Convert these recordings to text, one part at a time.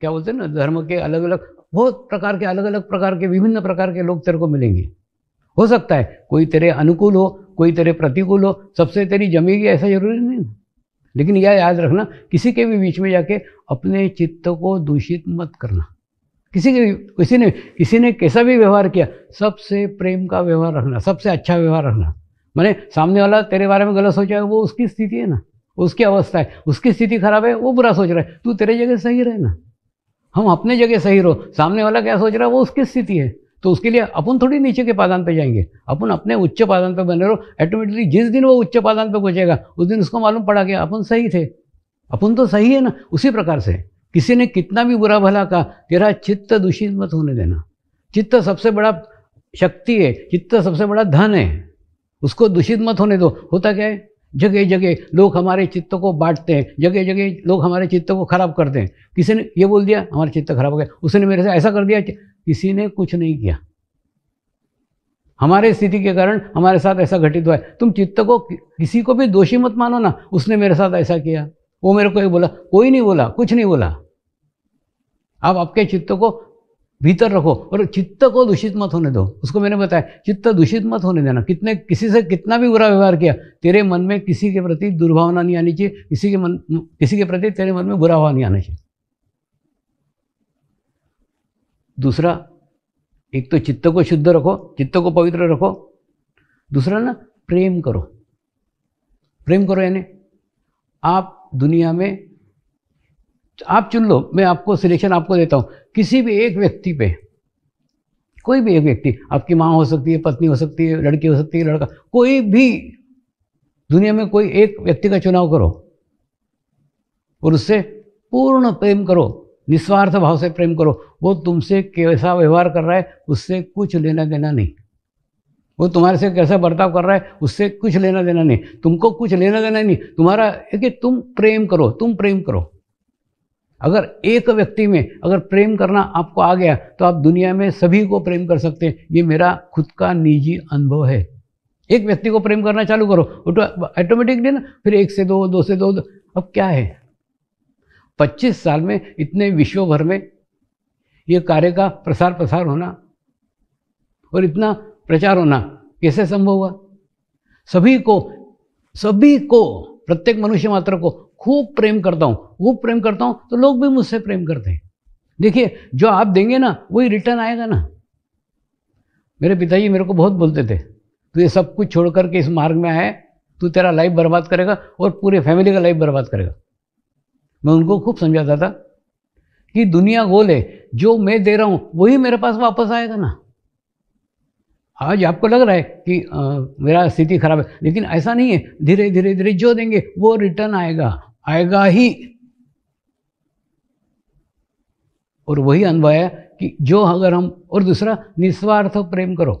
क्या बोलते हैं ना धर्म के अलग अलग बहुत प्रकार के अलग अलग प्रकार के विभिन्न प्रकार के लोग तेरे को मिलेंगे हो सकता है कोई तेरे अनुकूल हो कोई तेरे प्रतिकूल हो सबसे तेरी जमेगी ऐसा जरूरी नहीं लेकिन यह याद रखना किसी के भी बीच में जाके अपने चित्त को दूषित मत करना किसी के किसी ने किसी ने कैसा भी व्यवहार किया सबसे प्रेम का व्यवहार रखना सबसे अच्छा व्यवहार रखना मैंने सामने वाला तेरे बारे में गलत सोचा है वो उसकी स्थिति है ना उसकी अवस्था है उसकी स्थिति खराब है वो बुरा सोच रहा है तू तेरे जगह सही रहे ना हम अपने जगह सही रहो सामने वाला क्या सोच रहा है वो उसकी स्थिति है तो उसके लिए अपन थोड़ी नीचे के पादान पे जाएंगे अपन अपने उच्च पादान पे बने रहो ऑटोमेटिकली जिस दिन वो उच्च पादान पे पहुंचेगा उस दिन उसको मालूम पड़ा कि अपन सही थे अपन तो सही है ना उसी प्रकार से किसी ने कितना भी बुरा भला कहा तेरा चित्त दूषित मत होने देना चित्त सबसे बड़ा शक्ति है चित्त सबसे बड़ा धन है उसको दूषित मत होने दो होता क्या है जगह जगह लोग हमारे चित्त को बांटते हैं जगह जगह लोग हमारे चित्त को खराब करते हैं किसी ने ये बोल दिया हमारा चित्त खराब हो गया उसने मेरे से ऐसा कर दिया किसी ने कुछ नहीं किया हमारे स्थिति के कारण हमारे साथ ऐसा घटित हुआ है तुम चित्त को किसी को भी दोषी मत मानो ना उसने मेरे साथ ऐसा किया वो मेरे को बोला कोई नहीं बोला कुछ नहीं बोला आप आपके चित्त को भीतर रखो और चित्त को दूषित मत होने दो उसको मैंने बताया चित्त दूषित मत होने देना कितने किसी से कितना भी बुरा व्यवहार किया तेरे मन में किसी के प्रति दुर्भावना नहीं आनी चाहिए किसी के मन किसी के प्रति तेरे मन में बुरा भाव नहीं आना चाहिए दूसरा एक तो चित्त को शुद्ध रखो चित्त को पवित्र रखो दूसरा ना प्रेम करो प्रेम करो यानी आप दुनिया में आप चुन लो मैं आपको सिलेक्शन आपको देता हूँ किसी भी एक व्यक्ति पे कोई भी एक व्यक्ति आपकी माँ हो सकती है पत्नी हो सकती है लड़की हो सकती है लड़का कोई भी दुनिया में कोई एक व्यक्ति का चुनाव करो और उससे पूर्ण प्रेम करो निस्वार्थ भाव से प्रेम करो वो तुमसे कैसा व्यवहार कर रहा है उससे कुछ लेना देना नहीं वो तुम्हारे से कैसा बर्ताव कर रहा है उससे कुछ लेना देना नहीं तुमको कुछ लेना देना नहीं तुम्हारा कि तुम प्रेम करो तुम प्रेम करो अगर एक व्यक्ति में अगर प्रेम करना आपको आ गया तो आप दुनिया में सभी को प्रेम कर सकते हैं ये मेरा खुद का निजी अनुभव है एक व्यक्ति को प्रेम करना चालू करो ऑटोमेटिकली ना फिर एक से दो दो से दो, दो अब क्या है पच्चीस साल में इतने विश्व भर में ये कार्य का प्रसार प्रसार होना और इतना प्रचार होना कैसे संभव हुआ सभी को सभी को प्रत्येक मनुष्य मात्र को खूब प्रेम करता हूँ खूब प्रेम करता हूँ तो लोग भी मुझसे प्रेम करते हैं देखिए जो आप देंगे ना वही रिटर्न आएगा ना मेरे पिताजी मेरे को बहुत बोलते थे तू ये सब कुछ छोड़ करके इस मार्ग में आए तू तेरा लाइफ बर्बाद करेगा और पूरे फैमिली का लाइफ बर्बाद करेगा मैं उनको खूब समझाता था कि दुनिया गोल है जो मैं दे रहा हूँ वही मेरे पास वापस आएगा ना आज आपको लग रहा है कि आ, मेरा स्थिति खराब है लेकिन ऐसा नहीं है धीरे धीरे धीरे जो देंगे वो रिटर्न आएगा आएगा ही और वही अनुभव है कि जो अगर हम और दूसरा निस्वार्थ प्रेम करो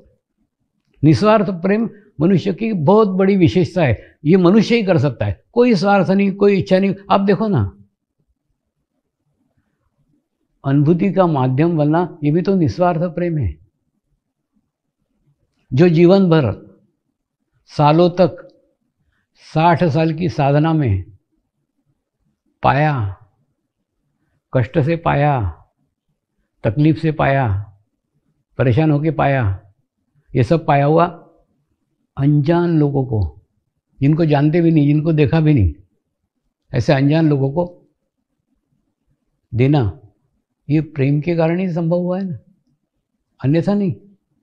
निस्वार्थ प्रेम मनुष्य की बहुत बड़ी विशेषता है ये मनुष्य ही कर सकता है कोई स्वार्थ नहीं कोई इच्छा नहीं आप देखो ना अनुभूति का माध्यम बनना ये भी तो निस्वार्थ प्रेम है जो जीवन भर सालों तक साठ साल की साधना में पाया कष्ट से पाया तकलीफ से पाया परेशान होके पाया ये सब पाया हुआ अनजान लोगों को जिनको जानते भी नहीं जिनको देखा भी नहीं ऐसे अनजान लोगों को देना ये प्रेम के कारण ही संभव हुआ है ना अन्यथा नहीं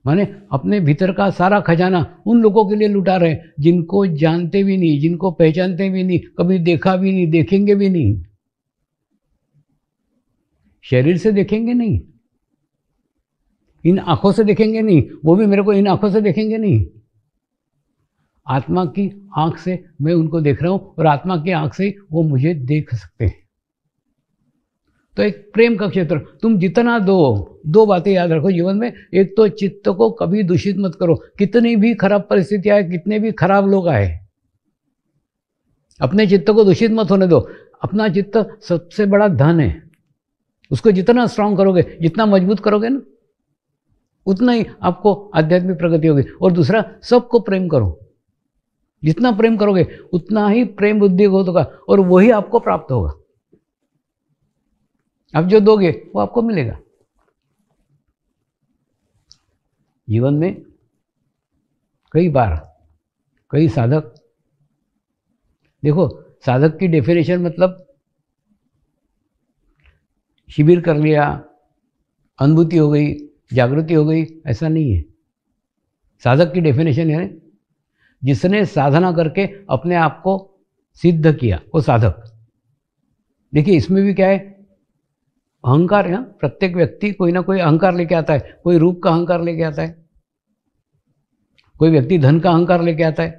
माने अपने भीतर का सारा खजाना उन लोगों के लिए लुटा रहे जिनको जानते भी नहीं जिनको पहचानते भी नहीं कभी देखा भी नहीं देखेंगे भी नहीं शरीर से देखेंगे नहीं इन आंखों से देखेंगे नहीं वो भी मेरे को इन आंखों से देखेंगे नहीं आत्मा की आंख से मैं उनको देख रहा हूं और आत्मा की आंख से वो मुझे देख सकते हैं तो एक प्रेम का क्षेत्र तुम जितना दो दो बातें याद रखो जीवन में एक तो चित्त को कभी दूषित मत करो कितनी भी खराब परिस्थिति आए कितने भी खराब लोग आए अपने चित्त को दूषित मत होने दो अपना चित्त सबसे बड़ा धन है उसको जितना स्ट्रांग करोगे जितना मजबूत करोगे ना उतना ही आपको आध्यात्मिक प्रगति होगी और दूसरा सबको प्रेम करो जितना प्रेम करोगे उतना ही प्रेम बुद्धि होगा और वही आपको प्राप्त होगा अब जो दोगे वो आपको मिलेगा जीवन में कई बार कई साधक देखो साधक की डेफिनेशन मतलब शिविर कर लिया अनुभूति हो गई जागृति हो गई ऐसा नहीं है साधक की डेफिनेशन है जिसने साधना करके अपने आप को सिद्ध किया वो साधक देखिए इसमें भी क्या है अहंकार है प्रत्येक व्यक्ति कोई ना कोई अहंकार लेके आता है कोई रूप का अहंकार लेके आता है कोई व्यक्ति धन का अहंकार लेके आता है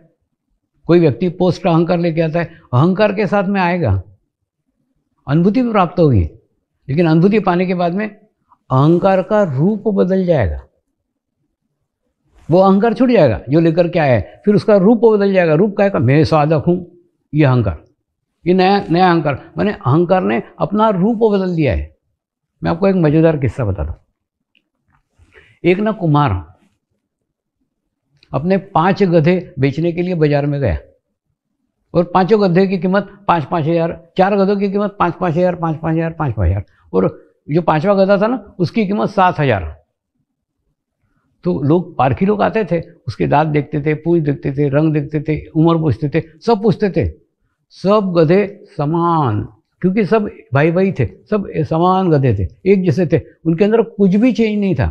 कोई व्यक्ति पोस्ट का अहंकार लेके आता है अहंकार के साथ में आएगा अनुभूति भी प्राप्त होगी लेकिन अनुभूति पाने के बाद में अहंकार का रूप बदल जाएगा वो अहंकार छूट जाएगा जो लेकर के आया है फिर उसका रूप बदल जाएगा रूप कहेगा का मैं साधक हूँ ये अहंकार ये नया नया अहंकार मैंने अहंकार ने अपना रूप बदल दिया है मैं आपको एक मज़ेदार किस्सा बता दू एक ना कुमार अपने पांच गधे बेचने के लिए बाजार में गया और पांचों गधे की कीमत पांच पांच हज़ार चार गधों की कीमत पांच पांच हज़ार पांच पांच हज़ार पांच पांच हज़ार और जो पांचवा गधा था ना उसकी कीमत सात हज़ार तो लोग पारखी लोग आते थे उसके दांत देखते थे पूछ देखते थे रंग देखते थे उम्र पूछते थे सब पूछते थे सब गधे समान क्योंकि सब भाई भाई थे सब समान गधे थे एक जैसे थे उनके अंदर कुछ भी चेंज नहीं था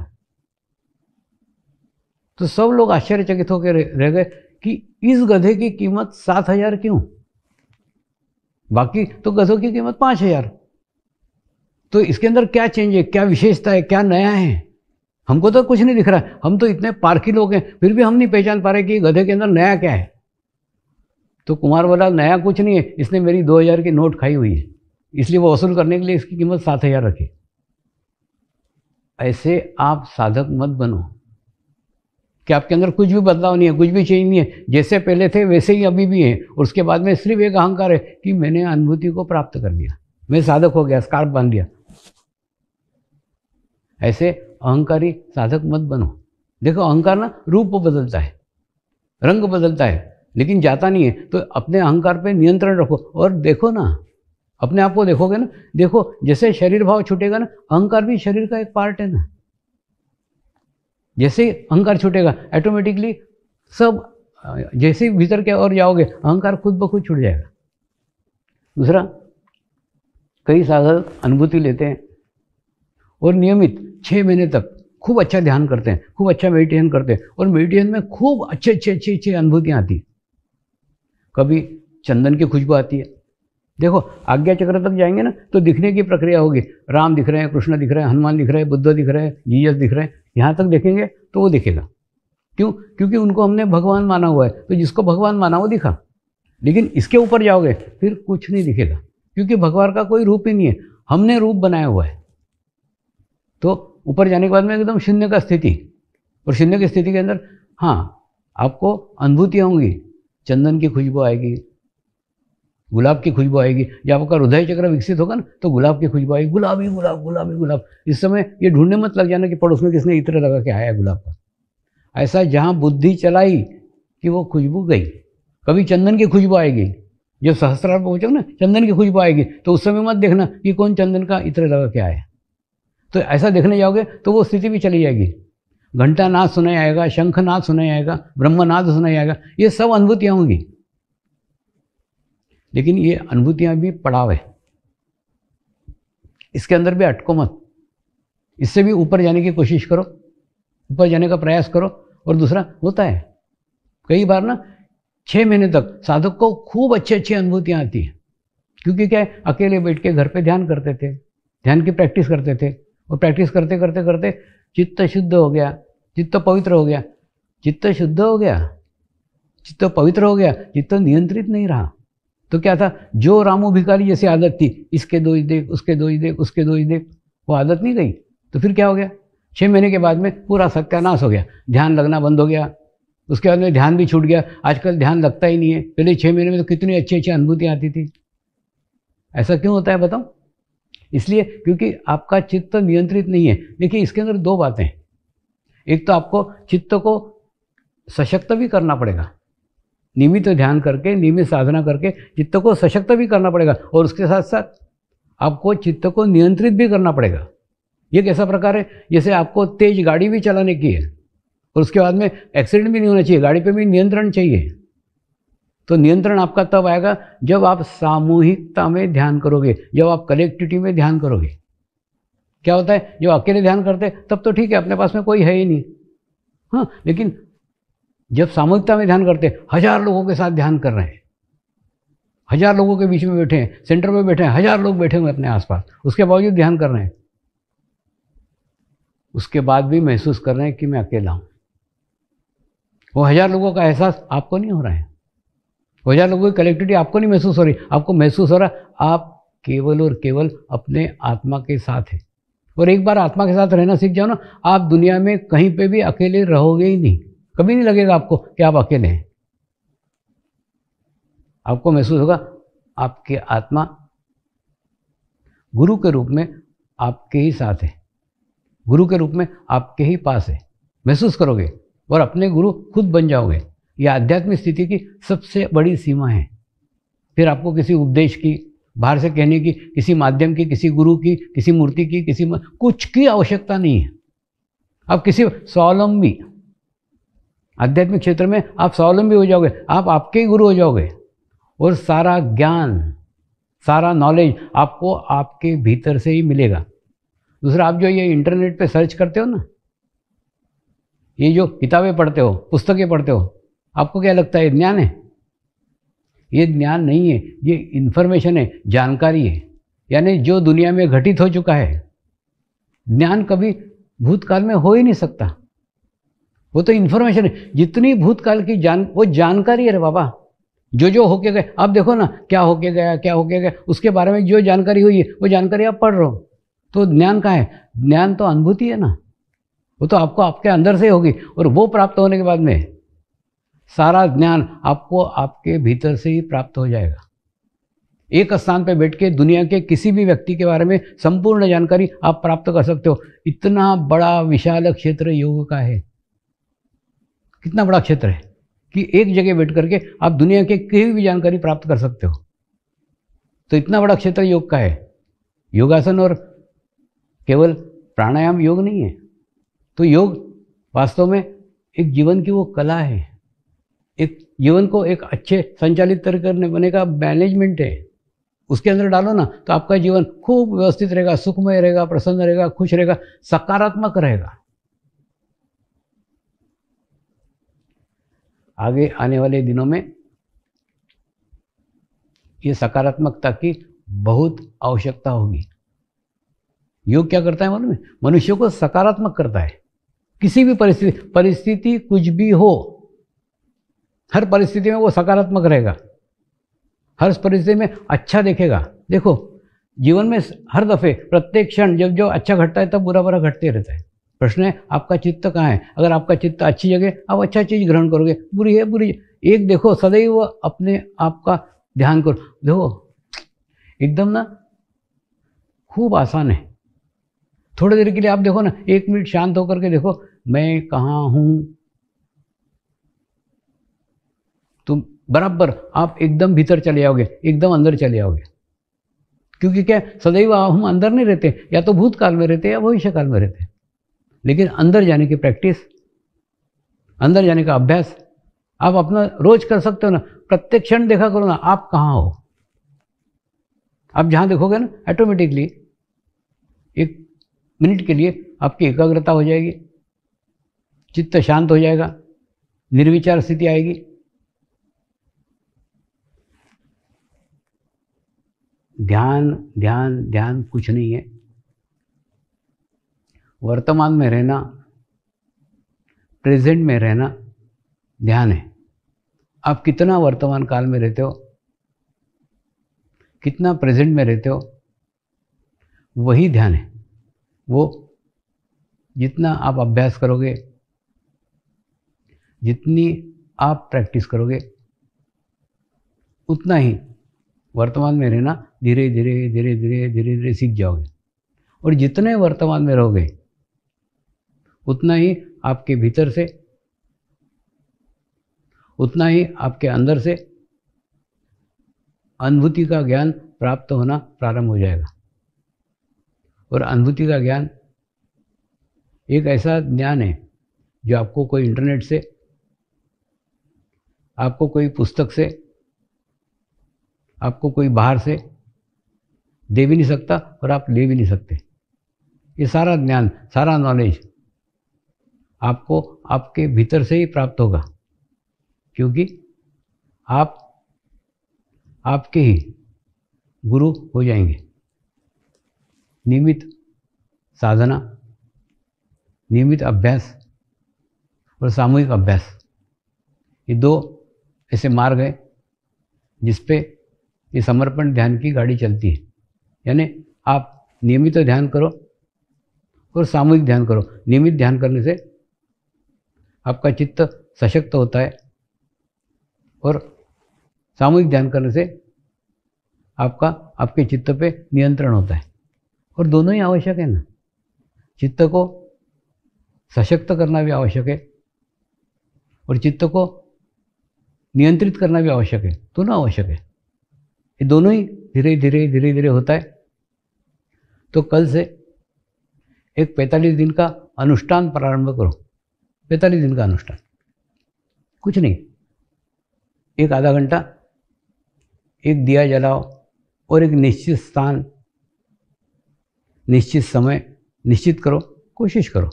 तो सब लोग आश्चर्यचकित होकर रह गए कि इस गधे की कीमत सात हजार क्यों बाकी तो गधों की कीमत पांच हजार तो इसके अंदर क्या चेंज है क्या विशेषता है क्या नया है हमको तो कुछ नहीं दिख रहा है हम तो इतने पारखी लोग हैं फिर भी हम नहीं पहचान पा रहे कि गधे के अंदर नया क्या है तो कुमार बोला नया कुछ नहीं है इसने मेरी दो हज़ार की नोट खाई हुई है इसलिए वो वसूल करने के लिए इसकी कीमत सात हजार रखे ऐसे आप साधक मत बनो कि आपके अंदर कुछ भी बदलाव नहीं है कुछ भी चेंज नहीं है जैसे पहले थे वैसे ही अभी भी हैं और उसके बाद में सिर्फ एक अहंकार है कि मैंने अनुभूति को प्राप्त कर लिया मैं साधक हो गया स्कार बांध लिया ऐसे अहंकारी साधक मत बनो देखो अहंकार ना रूप बदलता है रंग बदलता है लेकिन जाता नहीं है तो अपने अहंकार पे नियंत्रण रखो और देखो ना अपने आप को देखोगे ना देखो जैसे शरीर भाव छूटेगा ना अहंकार भी शरीर का एक पार्ट है ना जैसे अहंकार छूटेगा ऑटोमेटिकली सब जैसे भीतर के और जाओगे अहंकार खुद ब खुद छूट जाएगा दूसरा कई साधक अनुभूति लेते हैं और नियमित छः महीने तक खूब अच्छा ध्यान करते हैं खूब अच्छा मेडिटेशन करते हैं और मेडिटेशन में खूब अच्छे अच्छे अच्छे अच्छी अनुभूतियाँ आती कभी चंदन की खुशबू आती है देखो आज्ञा चक्र तक जाएंगे ना तो दिखने की प्रक्रिया होगी राम दिख रहे हैं कृष्ण दिख रहे हैं हनुमान दिख रहे हैं बुद्ध दिख रहे हैं जीजस दिख रहे हैं यहाँ तक देखेंगे तो वो दिखेगा क्यों क्योंकि उनको हमने भगवान माना हुआ है तो जिसको भगवान माना वो दिखा लेकिन इसके ऊपर जाओगे फिर कुछ नहीं दिखेगा क्योंकि भगवान का कोई रूप ही नहीं है हमने रूप बनाया हुआ है तो ऊपर जाने के बाद में एकदम शून्य का स्थिति और शून्य की स्थिति के अंदर हाँ आपको अनुभूतियाँ होंगी चंदन की खुशबू आएगी गुलाब की खुशबू आएगी या आपका हृदय चक्र विकसित होगा ना तो गुलाब की खुशबू आएगी गुलाबी गुलाब गुलाबी गुलाब इस समय ये ढूंढने मत लग जाना कि पड़ोस में किसने इतने लगा के आया गुलाब का ऐसा जहाँ बुद्धि चलाई कि वो खुशबू गई कभी चंदन की खुशबू आएगी जब सहस्त्रार पहुँचो ना चंदन की खुशबू आएगी तो उस समय मत देखना कि कौन चंदन का इत्र लगा के आया तो ऐसा देखने जाओगे तो वो स्थिति भी चली जाएगी घंटा नाद सुनाई आएगा शंख नाद सुनाई आएगा ब्रह्मनाद सुनाई आएगा ये सब अनुभूतियाँ होंगी लेकिन ये अनुभूतियाँ भी पड़ाव है इसके अंदर भी अटको मत इससे भी ऊपर जाने की कोशिश करो ऊपर जाने का प्रयास करो और दूसरा होता है कई बार ना छः महीने तक साधक को खूब अच्छी अच्छी अनुभूतियाँ आती हैं क्योंकि क्या है अकेले बैठ के घर पे ध्यान करते थे ध्यान की प्रैक्टिस करते थे और प्रैक्टिस करते करते करते चित्त शुद्ध हो गया चित्त पवित्र हो गया चित्त शुद्ध हो गया चित्त पवित्र हो गया चित्त नियंत्रित नहीं रहा तो क्या था जो रामू भिकारी जैसी आदत थी इसके दो ही देख उसके दो ही देख उसके दो ही देख वो आदत नहीं गई तो फिर क्या हो गया छः महीने के बाद में पूरा सत्यानाश हो गया ध्यान लगना बंद हो गया उसके बाद में ध्यान भी छूट गया आजकल ध्यान लगता ही नहीं है पहले छः महीने में तो कितनी अच्छी अच्छी अनुभूतियाँ आती थी ऐसा क्यों होता है बताओ इसलिए क्योंकि आपका चित्त नियंत्रित नहीं है देखिए इसके अंदर दो बातें एक तो आपको चित्त को सशक्त भी करना पड़ेगा नियमित तो ध्यान करके नियमित साधना करके चित्त को सशक्त भी करना पड़ेगा और उसके साथ साथ आपको चित्त को नियंत्रित भी करना पड़ेगा ये कैसा प्रकार है जैसे आपको तेज गाड़ी भी चलाने की है और उसके बाद में एक्सीडेंट भी नहीं होना चाहिए गाड़ी पे भी नियंत्रण चाहिए तो नियंत्रण आपका तब आएगा जब आप सामूहिकता में ध्यान करोगे जब आप कलेक्टिविटी में ध्यान करोगे क्या होता है जब अकेले ध्यान करते तब तो ठीक है अपने पास में कोई है ही नहीं हाँ लेकिन जब सामूहिकता में ध्यान करते हैं हजार लोगों के साथ ध्यान कर रहे हैं हजार लोगों के बीच में बैठे हैं सेंटर में बैठे हैं हजार लोग बैठे हुए अपने आसपास उसके बावजूद ध्यान कर रहे हैं उसके बाद भी महसूस कर रहे हैं कि मैं अकेला हूं वो हजार लोगों का एहसास आपको नहीं हो रहा है वो हजार लोगों की कलेक्टिविटी आपको नहीं महसूस हो रही आपको महसूस हो रहा आप केवल और केवल अपने आत्मा के साथ हैं और एक बार आत्मा के साथ रहना सीख जाओ ना आप दुनिया में कहीं पे भी अकेले रहोगे ही नहीं कभी नहीं लगेगा आपको कि आप अकेले हैं आपको महसूस होगा आपकी आत्मा गुरु के रूप में आपके ही साथ है गुरु के रूप में आपके ही पास है महसूस करोगे और अपने गुरु खुद बन जाओगे यह आध्यात्मिक स्थिति की सबसे बड़ी सीमा है फिर आपको किसी उपदेश की बाहर से कहने की किसी माध्यम की किसी गुरु की किसी मूर्ति की किसी कुछ की आवश्यकता नहीं है आप किसी स्वावलंबी आध्यात्मिक क्षेत्र में आप स्वावलंबी हो जाओगे आप आपके ही गुरु हो जाओगे और सारा ज्ञान सारा नॉलेज आपको आपके भीतर से ही मिलेगा दूसरा आप जो ये इंटरनेट पे सर्च करते हो ना ये जो किताबें पढ़ते हो पुस्तकें पढ़ते हो आपको क्या लगता है ज्ञान है ये ज्ञान नहीं है ये इन्फॉर्मेशन है जानकारी है यानी जो दुनिया में घटित हो चुका है ज्ञान कभी भूतकाल में हो ही नहीं सकता वो तो इन्फॉर्मेशन जितनी भूतकाल की जान वो जानकारी है बाबा जो जो होके गए आप देखो ना क्या होके गया क्या होके गया उसके बारे में जो जानकारी हुई है वो जानकारी आप पढ़ रहे हो तो ज्ञान का है ज्ञान तो अनुभूति है ना वो तो आपको आपके अंदर से होगी और वो प्राप्त होने के बाद में सारा ज्ञान आपको आपके भीतर से ही प्राप्त हो जाएगा एक स्थान पर बैठ के दुनिया के किसी भी व्यक्ति के बारे में संपूर्ण जानकारी आप प्राप्त कर सकते हो इतना बड़ा विशाल क्षेत्र योग का है कितना बड़ा क्षेत्र है कि एक जगह बैठ करके आप दुनिया के कहीं भी जानकारी प्राप्त कर सकते हो तो इतना बड़ा क्षेत्र योग का है योगासन और केवल प्राणायाम योग नहीं है तो योग वास्तव में एक जीवन की वो कला है एक जीवन को एक अच्छे संचालित तरह करने बने का मैनेजमेंट है उसके अंदर डालो ना तो आपका जीवन खूब व्यवस्थित रहेगा सुखमय रहेगा प्रसन्न रहेगा खुश रहेगा सकारात्मक रहेगा आगे आने वाले दिनों में ये सकारात्मकता की बहुत आवश्यकता होगी योग क्या करता है मालूम है मनुष्य को सकारात्मक करता है किसी भी परिस्थिति परिस्थिति कुछ भी हो हर परिस्थिति में वो सकारात्मक रहेगा हर परिस्थिति में अच्छा देखेगा देखो जीवन में हर दफ़े प्रत्येक क्षण जब जो अच्छा घटता है तब बुरा बुरा घटते रहता है प्रश्न है आपका चित्त कहाँ है अगर आपका चित्त अच्छी जगह आप अच्छा चीज़ ग्रहण करोगे बुरी है बुरी एक देखो सदैव अपने आप का ध्यान करो देखो एकदम ना खूब आसान है थोड़ी देर के लिए आप देखो ना एक मिनट शांत होकर के देखो मैं कहाँ हूँ तुम तो बराबर आप एकदम भीतर चले जाओगे एकदम अंदर चले जाओगे क्योंकि क्या सदैव हम अंदर नहीं रहते या तो भूतकाल में रहते या भविष्य काल में रहते लेकिन अंदर जाने की प्रैक्टिस अंदर जाने का अभ्यास आप अपना रोज कर सकते हो ना प्रत्येक क्षण देखा करो ना आप कहाँ हो आप जहाँ देखोगे ना ऑटोमेटिकली एक मिनट के लिए आपकी एकाग्रता हो जाएगी चित्त शांत हो जाएगा निर्विचार स्थिति आएगी ध्यान ध्यान ध्यान कुछ नहीं है वर्तमान में रहना प्रेजेंट में रहना ध्यान है आप कितना वर्तमान काल में रहते हो कितना प्रेजेंट में रहते हो वही ध्यान है वो जितना आप अभ्यास करोगे जितनी आप प्रैक्टिस करोगे उतना ही वर्तमान में रहना धीरे धीरे धीरे धीरे धीरे धीरे सीख जाओगे और जितने वर्तमान में रहोगे उतना ही आपके भीतर से उतना ही आपके अंदर से अनुभूति का ज्ञान प्राप्त होना प्रारंभ हो जाएगा और अनुभूति का ज्ञान एक ऐसा ज्ञान है जो आपको कोई इंटरनेट से आपको कोई पुस्तक से आपको कोई बाहर से दे भी नहीं सकता और आप ले भी नहीं सकते ये सारा ज्ञान सारा नॉलेज आपको आपके भीतर से ही प्राप्त होगा क्योंकि आप आपके ही गुरु हो जाएंगे नियमित साधना नियमित अभ्यास और सामूहिक अभ्यास ये दो ऐसे मार्ग हैं जिस पे ये समर्पण ध्यान की गाड़ी चलती है यानी आप नियमित ध्यान करो और सामूहिक ध्यान करो नियमित ध्यान करने से आपका चित्त सशक्त होता है और सामूहिक ध्यान करने से आपका आपके चित्त पे नियंत्रण होता है और दोनों ही आवश्यक है ना चित्त को सशक्त करना भी आवश्यक है और चित्त को नियंत्रित करना भी आवश्यक है दोनों आवश्यक है ये दोनों ही धीरे धीरे धीरे धीरे होता है तो कल से एक 45 दिन का अनुष्ठान प्रारंभ करो पैंतालीस दिन का अनुष्ठान कुछ नहीं एक आधा घंटा एक दिया जलाओ और एक निश्चित स्थान निश्चित समय निश्चित करो कोशिश करो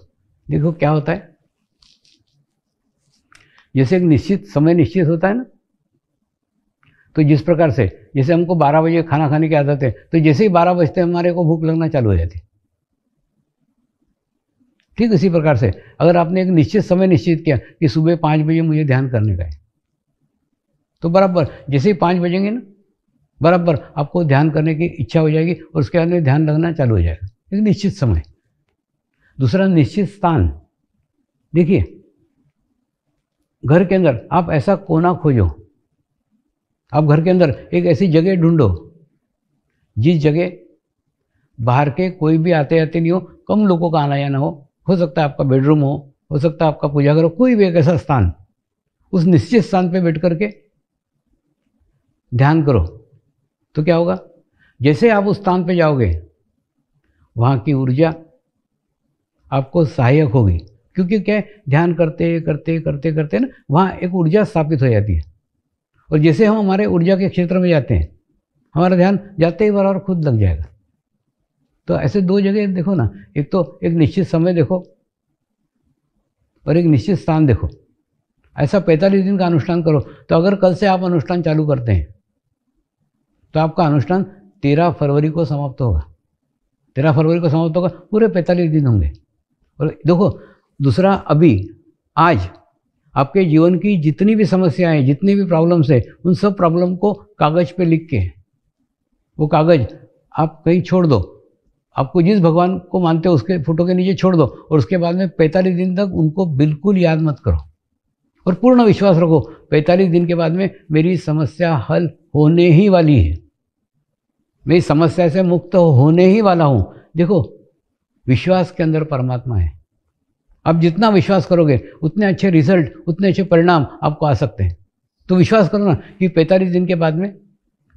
देखो क्या होता है जैसे एक निश्चित समय निश्चित होता है ना तो जिस प्रकार से जैसे हमको 12 बजे खाना खाने की आदत है तो जैसे ही 12 बजते हमारे को भूख लगना चालू हो जाती है ठीक इसी प्रकार से अगर आपने एक निश्चित समय निश्चित किया कि सुबह पाँच बजे मुझे ध्यान करने का है तो बराबर जैसे ही पाँच बजेंगे ना बराबर आपको ध्यान करने की इच्छा हो जाएगी और उसके बाद में ध्यान लगना चालू हो जाएगा एक निश्चित समय दूसरा निश्चित स्थान देखिए घर के अंदर आप ऐसा कोना खोजो आप घर के अंदर एक ऐसी जगह ढूंढो जिस जगह बाहर के कोई भी आते जाते नहीं हो कम लोगों का आना जाना हो हो सकता है आपका बेडरूम हो हो सकता है आपका पूजा करो कोई भी एक ऐसा स्थान उस निश्चित स्थान पे बैठ करके ध्यान करो तो क्या होगा जैसे आप उस स्थान पे जाओगे वहाँ की ऊर्जा आपको सहायक होगी क्योंकि क्या है ध्यान करते करते करते करते ना वहाँ एक ऊर्जा स्थापित हो जाती है और जैसे हम हमारे ऊर्जा के क्षेत्र में जाते हैं हमारा ध्यान जाते ही बार और खुद लग जाएगा तो ऐसे दो जगह देखो ना एक तो एक निश्चित समय देखो और एक निश्चित स्थान देखो ऐसा पैंतालीस दिन का अनुष्ठान करो तो अगर कल से आप अनुष्ठान चालू करते हैं तो आपका अनुष्ठान तेरह फरवरी को समाप्त होगा तेरह फरवरी को समाप्त होगा पूरे पैंतालीस दिन होंगे और देखो दूसरा अभी आज आपके जीवन की जितनी भी समस्याएं जितनी भी प्रॉब्लम्स है उन सब प्रॉब्लम को कागज़ पे लिख के वो कागज़ आप कहीं छोड़ दो आपको जिस भगवान को मानते हो उसके फोटो के नीचे छोड़ दो और उसके बाद में पैंतालीस दिन तक उनको बिल्कुल याद मत करो और पूर्ण विश्वास रखो पैंतालीस दिन के बाद में मेरी समस्या हल होने ही वाली है मैं इस समस्या से मुक्त होने ही वाला हूँ देखो विश्वास के अंदर परमात्मा है आप जितना विश्वास करोगे उतने अच्छे रिजल्ट उतने अच्छे परिणाम आपको आ सकते हैं तो विश्वास करो ना कि पैंतालीस दिन के बाद में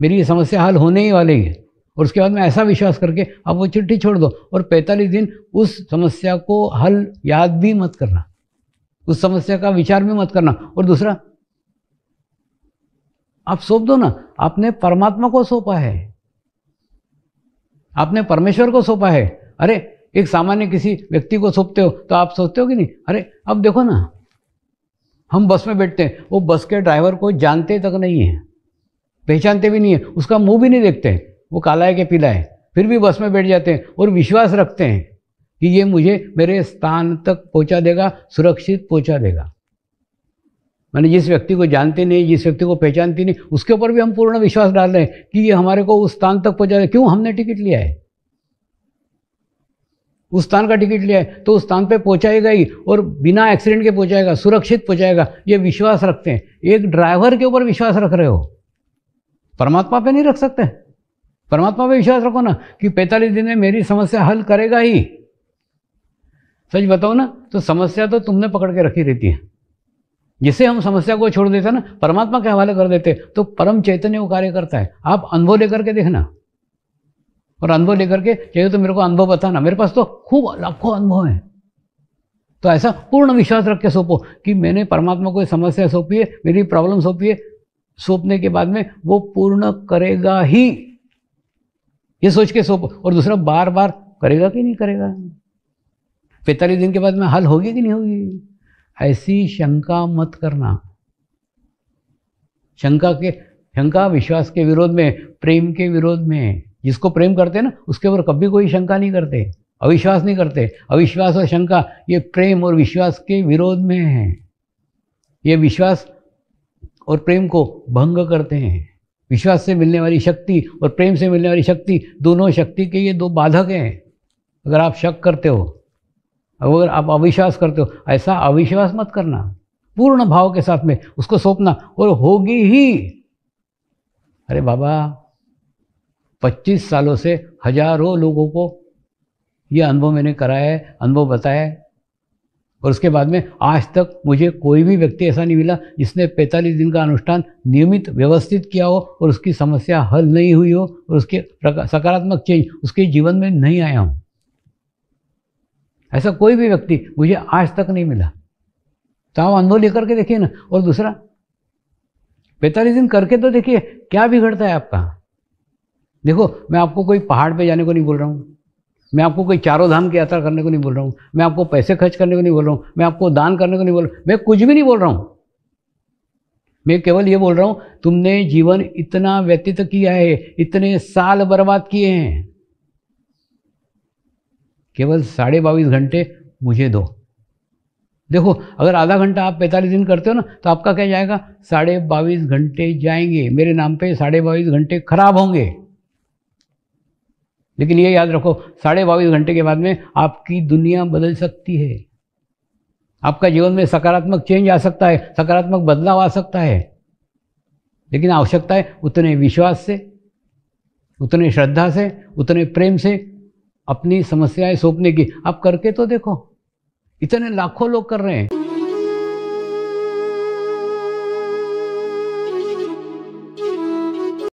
मेरी ये समस्या हल होने ही वाली है और उसके बाद में ऐसा विश्वास करके आप वो चिट्ठी छोड़ दो और पैंतालीस दिन उस समस्या को हल याद भी मत करना उस समस्या का विचार भी मत करना और दूसरा आप सौंप दो ना आपने परमात्मा को सौंपा है आपने परमेश्वर को सौंपा है अरे एक सामान्य किसी व्यक्ति को सौंपते हो तो आप सोचते हो कि नहीं अरे अब देखो ना हम बस में बैठते हैं वो बस के ड्राइवर को जानते तक नहीं है पहचानते भी नहीं है उसका मुंह भी नहीं देखते वो काला है कि पीला है फिर भी बस में बैठ जाते हैं और विश्वास रखते हैं कि ये मुझे मेरे स्थान तक पहुंचा देगा सुरक्षित पहुंचा देगा मैंने जिस व्यक्ति को जानते नहीं जिस व्यक्ति को पहचानती नहीं उसके ऊपर भी हम पूर्ण विश्वास डाल रहे हैं कि ये हमारे को उस स्थान तक पहुंचा दे क्यों हमने टिकट लिया है उस स्थान का टिकट लिया है तो उस स्थान पे पहुंचाएगा ही और बिना एक्सीडेंट के पहुंचाएगा सुरक्षित पहुंचाएगा ये विश्वास रखते हैं एक ड्राइवर के ऊपर विश्वास रख रहे हो परमात्मा पे नहीं रख सकते परमात्मा पे विश्वास रखो ना कि 45 दिन में मेरी समस्या हल करेगा ही सच बताओ ना तो समस्या तो तुमने पकड़ के रखी रहती है जिसे हम समस्या को छोड़ देते ना परमात्मा के हवाले कर देते तो परम चैतन्य वो कार्य करता है आप अनुभव लेकर के देखना और अनुभव लेकर के चाहिए तो मेरे को अनुभव बताना मेरे पास तो खूब लाखों अनुभव है तो ऐसा पूर्ण विश्वास रख के सौंपो कि मैंने परमात्मा को समस्या सौंपी है मेरी प्रॉब्लम सौंपी है सौंपने के बाद में वो पूर्ण करेगा ही ये सोच के सो और दूसरा बार बार करेगा कि नहीं करेगा पैंतालीस दिन के बाद में हल होगी कि नहीं होगी ऐसी शंका मत करना शंका के शंका विश्वास के विरोध में प्रेम के विरोध में जिसको प्रेम करते हैं ना उसके ऊपर कभी कोई शंका नहीं करते अविश्वास नहीं करते अविश्वास और शंका ये प्रेम और विश्वास के विरोध में है ये विश्वास और प्रेम को भंग करते हैं विश्वास से मिलने वाली शक्ति और प्रेम से मिलने वाली शक्ति दोनों शक्ति के ये दो बाधक हैं अगर आप शक करते हो अगर आप अविश्वास करते हो ऐसा अविश्वास मत करना पूर्ण भाव के साथ में उसको सौंपना और होगी ही अरे बाबा 25 सालों से हजारों लोगों को यह अनुभव मैंने कराया है अनुभव बताया है और उसके बाद में आज तक मुझे कोई भी व्यक्ति ऐसा नहीं मिला जिसने 45 दिन का अनुष्ठान नियमित व्यवस्थित किया हो और उसकी समस्या हल नहीं हुई हो और उसके सकारात्मक चेंज उसके जीवन में नहीं आया हो ऐसा कोई भी व्यक्ति मुझे आज तक नहीं मिला तो आप अनुभव लेकर के देखिए ना और दूसरा पैंतालीस दिन करके तो देखिए क्या बिगड़ता है आपका देखो मैं आपको कोई पहाड़ पे जाने को नहीं बोल रहा हूँ मैं आपको कोई चारों धाम की यात्रा करने को नहीं बोल रहा हूँ मैं आपको पैसे खर्च करने को नहीं बोल रहा हूँ मैं आपको दान करने को नहीं बोल रहा मैं कुछ भी नहीं बोल रहा हूँ मैं केवल ये बोल रहा हूँ तुमने जीवन इतना व्यतीत किया है इतने साल बर्बाद किए हैं केवल साढ़े बाईस घंटे मुझे दो देखो अगर आधा घंटा आप पैंतालीस दिन करते हो ना तो आपका क्या जाएगा साढ़े बाईस घंटे जाएंगे मेरे नाम पे साढ़े बाईस घंटे खराब होंगे लेकिन ये याद रखो साढ़े बाईस घंटे के बाद में आपकी दुनिया बदल सकती है आपका जीवन में सकारात्मक चेंज आ सकता है सकारात्मक बदलाव आ सकता है लेकिन आवश्यकता है उतने विश्वास से उतने श्रद्धा से उतने प्रेम से अपनी समस्याएं सौंपने की आप करके तो देखो इतने लाखों लोग कर रहे हैं